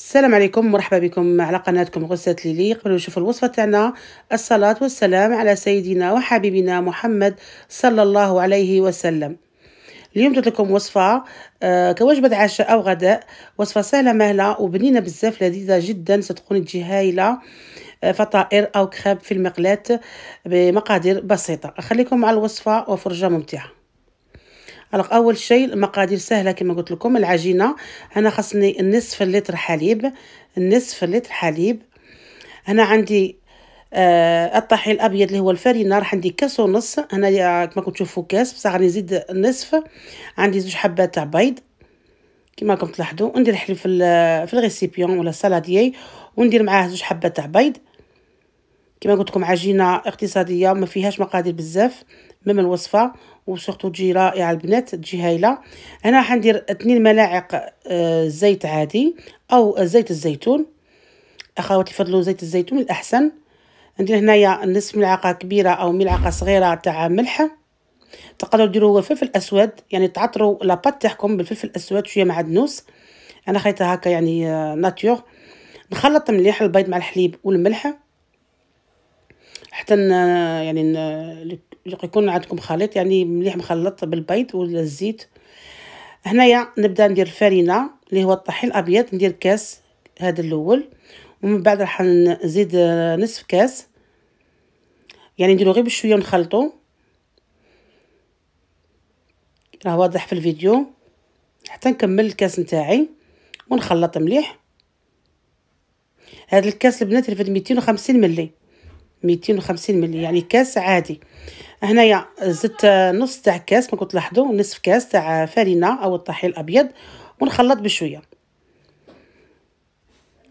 السلام عليكم مرحبا بكم على قناتكم غسة ليلي قبل نشوف الوصفة تاعنا الصلاة والسلام على سيدنا وحبيبنا محمد صلى الله عليه وسلم اليوم درت لكم وصفة آه، كوجبة عشاء أو غداء وصفة سهلة مهلة وبنينة بزاف لذيذة جدا صدقوني تجي هايلة آه، فطائر أو كخاب في المقلاة بمقادير بسيطة خليكم مع الوصفة وفرجة ممتعة الوغ اول شيء المقادير سهله كما قلت لكم العجينه هنا خاصني نصف لتر حليب نصف لتر حليب هنا عندي آه الطحين الابيض اللي هو الفارينه راح عندي كاس ونص هنا آه، كما كنت تشوفوا كاس بصح راني نزيد نصف عندي زوج حبات تاع بيض كما راكم تلاحظوا ندير الحليب في آه، في الريسيبيون ولا السالاديي وندير معاه زوج حبات تاع بيض كما قلت لكم عجينه اقتصاديه ما فيهاش مقادير بزاف من الوصفه وسورتو تجي رائعه البنات تجي هايله هنا راح ندير 2 ملاعق آه، زيت عادي او زيت الزيتون اخواتي فضلوا زيت الزيتون الاحسن ندير هنايا نصف ملعقه كبيره او ملعقه صغيره تاع ملح تقدروا ديروا فلفل اسود يعني تعطروا لاباط تاعكم بالفلفل الاسود شويه معدنوس انا خليتها هكا يعني ناتور آه، نخلط مليح البيض مع الحليب والملح حتى يعني يكون عندكم خليط يعني مليح مخلط بالبيض الزيت هنايا نبدا ندير الفرينه اللي هو الطحين الابيض ندير كاس هذا الاول ومن بعد راح نزيد نصف كاس يعني نديرو غير بشويه ونخلطو راه واضح في الفيديو حتى نكمل الكاس نتاعي ونخلط مليح هذا الكاس البنات اللي فيه 250 ملي ميتين وخمسين ملي يعني كاس عادي هنايا زدت نص تاع كاس ما كنت لاحظوا نصف كاس تاع فارينة او الطحين الابيض ونخلط بشويه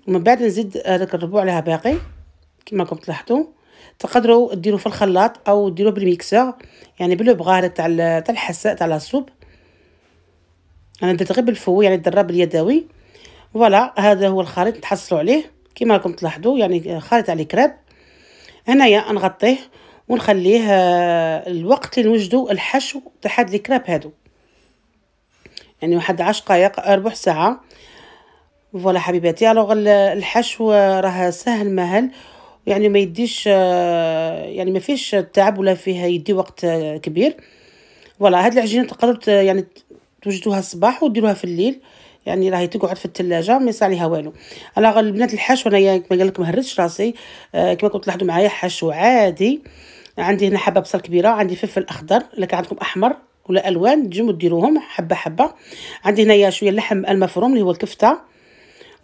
ومن بعد نزيد هذاك الربوع لها باقي كما راكم لاحظوا تقدروا ديروا في الخلاط او ديروا بالميكسر يعني بلو هذاك تاع تاع الحساء تاع لاصوب انا درت غير بالفو يعني الدراب اليدوي فوالا هذا هو الخليط تحصلوا عليه كما راكم تلاحظوا يعني خليط على الكراب هنايا نغطيه ونخليه آه، الوقت اللي نوجدو الحشو تاع هاد الكراب هادو يعني واحد عشر دقائق ربع ساعه فوالا حبيباتي الوغ الحشو آه، راه ساهل مهل يعني ما يديش آه، يعني ما فيش تعب ولا فيها يدي وقت كبير فوالا هاد العجينه تقدروا يعني توجدوها الصباح وديروها في الليل يعني راهي تقعد في الثلاجه ما يصير عليها والو انا البنات الحشو انايا كما قال لكم هرتش راسي آه، كما كنت تلاحظوا معايا حشو عادي عندي هنا حبه بصل كبيره عندي فلفل اخضر الا كان عندكم احمر ولا الوان تجمو ديروهم حبه حبه عندي هنايا شويه اللحم المفروم اللي هو الكفته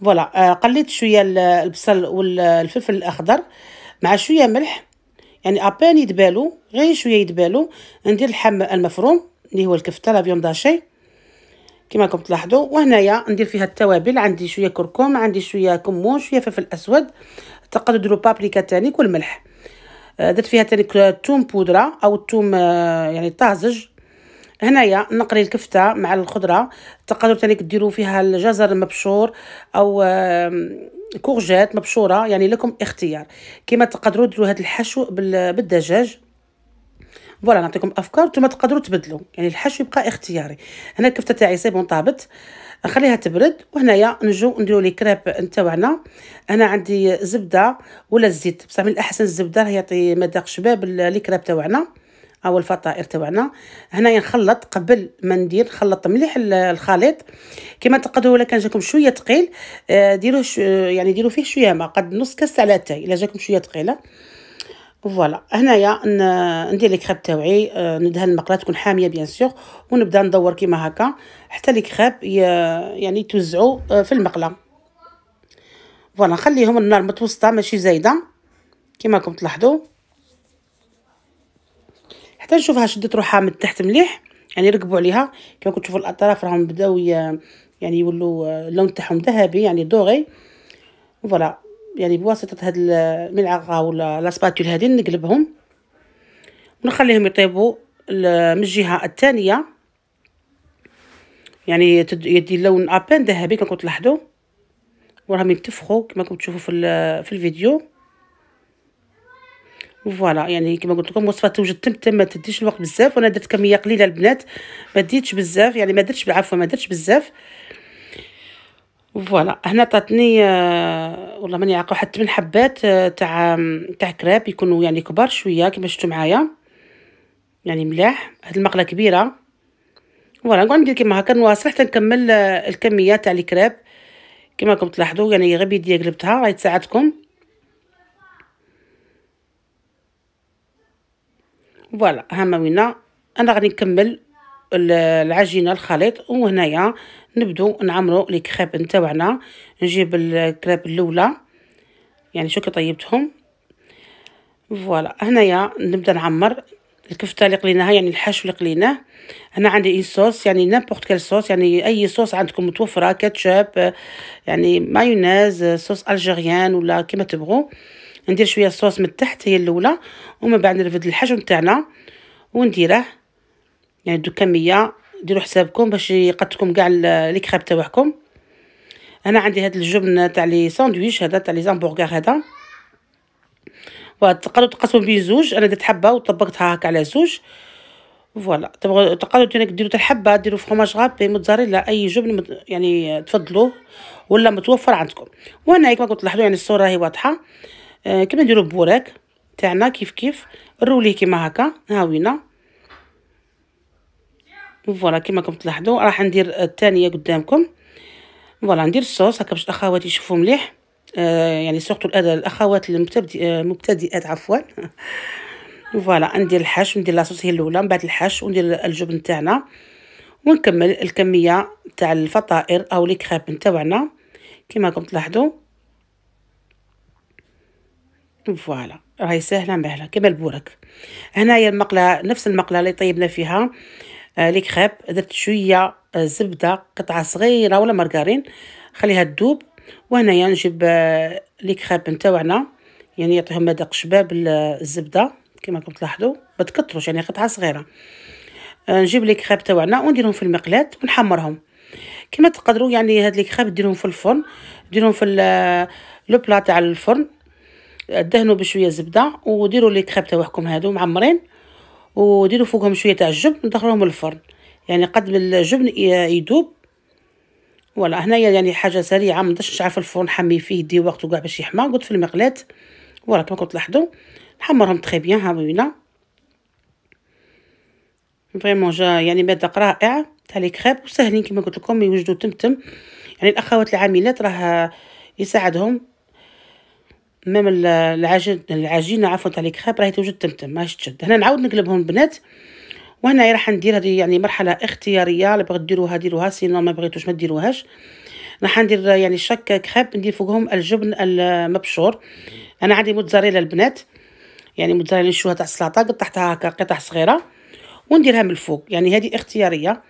فوالا آه، قليت شويه البصل والفلفل الاخضر مع شويه ملح يعني ابان يدبالو غير شويه يدبالو ندير اللحم المفروم اللي هو الكفته لا فيون داشي كما راكم تلاحظوا وهنايا ندير فيها التوابل عندي شويه كركم عندي شويه كمون شويه فلفل اسود تقدروا ديروا بابريكا تانيك والملح آه، درت فيها تانيك الثوم بودره او الثوم آه، يعني طازج هنايا نقري الكفته مع الخضره تقدروا تانيك ديروا فيها الجزر المبشور او كورجات مبشوره يعني لكم اختيار كما تقدروا ديروا هذا الحشو بالدجاج فوالا نعطيكم افكار نتوما تقدروا تبدلوا يعني الحشو يبقى اختياري هنا الكفته تاعي سي بون طابت نخليها تبرد وهنايا نجو نديرو لي كريب نتاعنا انا عندي زبده ولا الزيت بصح من الاحسن الزبده راه يعطي مذاق شباب لي كريب تاعنا او الفطائر تاعنا هنايا نخلط قبل ما ندير نخلط مليح الخليط كما تقدروا الا كان جاكم شويه ثقيل آه، ديروه شو يعني ديروا فيه شويه ما قد نص كاس على تاي الا جاكم شويه ثقيله فوالا هنايا ندير لي كريب تاوعي ندهن المقله تكون حاميه بيان سور ونبدا ندور كيما هكا حتى لي كريب يعني توزعوا في المقله فوالا نخليهم النار متوسطه ماشي زايده كيما راكم تلاحظوا حتى نشوفها شدت روحها من تحت مليح يعني ركبوا عليها كيما راكم تشوفوا الاطراف راهم بداو يعني يولوا اللون تاعهم ذهبي يعني دوغي فوالا يعني بواسطة هاد الملعقة ولا لاسباتول هادي نقلبهم ونخليهم يطيبوا من الجهة الثانية يعني يدي لون ابان ذهبي كنكون تلاحظوا وراهم ينتفخوا كما كنتم تشوفوا في في الفيديو فوالا يعني كما قلت لكم وصفه توجد تم تم ما تديش الوقت بزاف وانا درت كميه قليله البنات ما ديتش بزاف يعني ما درتش بالعفو ما درتش بزاف فوالا هنا عطاتني آه، والله ماني عاقله حتى من حبات آه، تاع تاع كراب يكونوا يعني كبار شويه كما شفتوا معايا يعني ملاح هاد المقله كبيره فوالا نقعد ندير كيما هكا نواصل حتى نكمل آه، الكميه تاع الكراب كما راكم تلاحظوا يعني غير بيدي قلبتها راهي تساعدكم فوالا ها ما وينا انا غادي نكمل العجينه الخليط وهنايا نبدو نعمرو لي كريب نتاعنا نجيب الكريب الاولى يعني شو كي طيبتهم فوالا هنايا نبدا نعمر الكفته اللي قليناها يعني الحشو اللي قليناه هنا عندي اي صوص يعني نيمبورت كال صوص يعني اي صوص عندكم متوفره كاتشب يعني مايونيز صوص الجيريان ولا كيما تبغوا ندير شويه صوص من تحت هي الاولى ومن بعد نرفد الحشو نتاعنا ونديره يعني دو كميه ديروا حسابكم باش يقدكم كاع لي كريب تاعكم انا عندي هاد الجبن تاع لي ساندويش هذا تاع لي زامبورغر هذا وتقدروا تقسموا بين زوج انا درت حبه وطبقتها هكا على زوج فوالا تبغو تقدروا تانيك ديروا تاع الحبه ديروا فخماج غابي موتزاريلا اي جبن مت... يعني تفضلوه ولا متوفر عندكم وانا كما قلت لاحظوا يعني الصوره راهي واضحه آه كما نديروا بوراك تاعنا كيف كيف نروليه كيما هكا هاوينا فوالا كيما راكم تلاحظوا راح ندير الثانيه قدامكم فوالا ندير الصوص هكا باش الاخوات يشوفوا مليح آه يعني سورتو الاخوات المبتدئات عفوا فوالا ندير الحش ندير لاصوص هي الاولى من بعد الحش وندير الجبن تاعنا ونكمل الكميه تاع الفطائر او كريب تاعنا كيما راكم تلاحظوا فوالا راهي ساهله مهله كيما البورك هنايا المقله نفس المقله اللي طيبنا فيها آه، لي كريب درت شويه آه، زبده قطعه صغيره ولا مارغرين خليها تذوب وهنايا نجيب آه، لي كريب نتاعنا يعني يعطيهم مذاق شباب الزبده كما راكم تلاحظوا ما تكثروش يعني قطعه صغيره نجيب لي كريب تاعنا ونديرهم في المقلاة ونحمرهم كما تقدروا يعني هاد لي كريب ديرهم في الفرن ديرهم في لو بلا تاع الفرن دهنوا بشويه زبده وديروا لي كريب تاعكم هادو معمرين وديروا فوقهم شويه تاع الجبن ودخلوهم الفرن يعني قد الجبن يدوب ولا هنايا يعني حاجه سريعه ما نضش عارف الفرن حمي فيه دي وقت وكاع باش يحمى قلت في المقلات ورا كما كنت تلاحظوا نحمرهم تري بيان هاوينا فريمون جا يعني ماده رائعه تاع لي كريب وسهلين كما قلت لكم يوجدوا تمتم يعني الاخوات العاملات راه يساعدهم مام العجين العجينه عفوا تاع الكريب راهي توجد تمتم ماهيش تشد هنا نعاود نقلبهم البنات وهنا راح ندير هذه يعني مرحله اختياريه اللي بغيت ديروها ديروها سينو ما بغيتوش ما ديروهاش راح ندير يعني شك كريب ندير فوقهم الجبن المبشور انا عندي موتزاريلا البنات يعني موتزاريلا نشوها تاع السلطه قطعتها هكا قطع صغيره ونديرها من الفوق يعني هذه اختياريه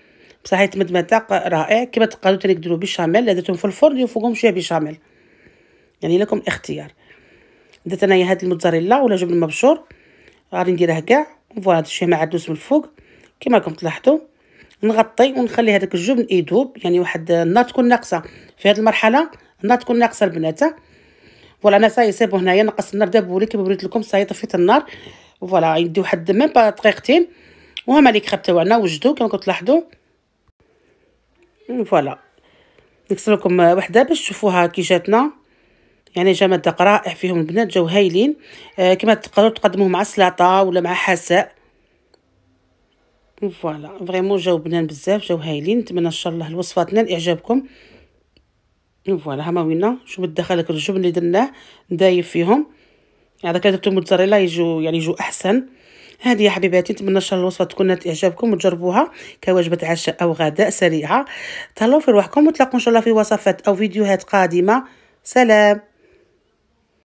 بصح هي متمتق رائع كما تقدروا تاني ديروا بيشاميل درتهم في الفرن فوقهم شويه بشاميل يعني لكم اختيار درت انايا هاد الموتزاريلا ولا جبن مبشور غادي نديرها كاع فوالا هاد الشيء ما عدوس من الفوق كما راكم تلاحظوا نغطي ونخلي هذاك الجبن يذوب يعني واحد النار تكون ناقصه في هذه المرحله النار تكون ناقصه البنات فوالا انا صاي سيبو هنايا نقص النار دابا ولي كما وريت لكم صاي طفيت النار فوالا يدي واحد ميم با دقيقتين وهما لي كريب تاعنا وجدو كما راكم تلاحظوا فوالا نكسر لكم وحده باش تشوفوها كي جاتنا يعني جا دق رائع فيهم البنات جاو هايلين آه كما تقدروا تقدموه مع سلطه ولا مع حساء فوالا فريمون جاو بنان بزاف جاو هايلين نتمنى ان شاء الله الوصفه تنال اعجابكم فوالا هما وينا شوف الدخلك الجبن اللي درناه دايب فيهم هذا كذا درتو موتزاريلا يجو يعني يجو احسن هذه يا حبيباتي نتمنى ان شاء الله الوصفه تكون نالت اعجابكم وتجربوها كوجبه عشاء او غداء سريعه تهلاو في روحكم وتلاقوا ان شاء الله في وصفات او فيديوهات قادمه سلام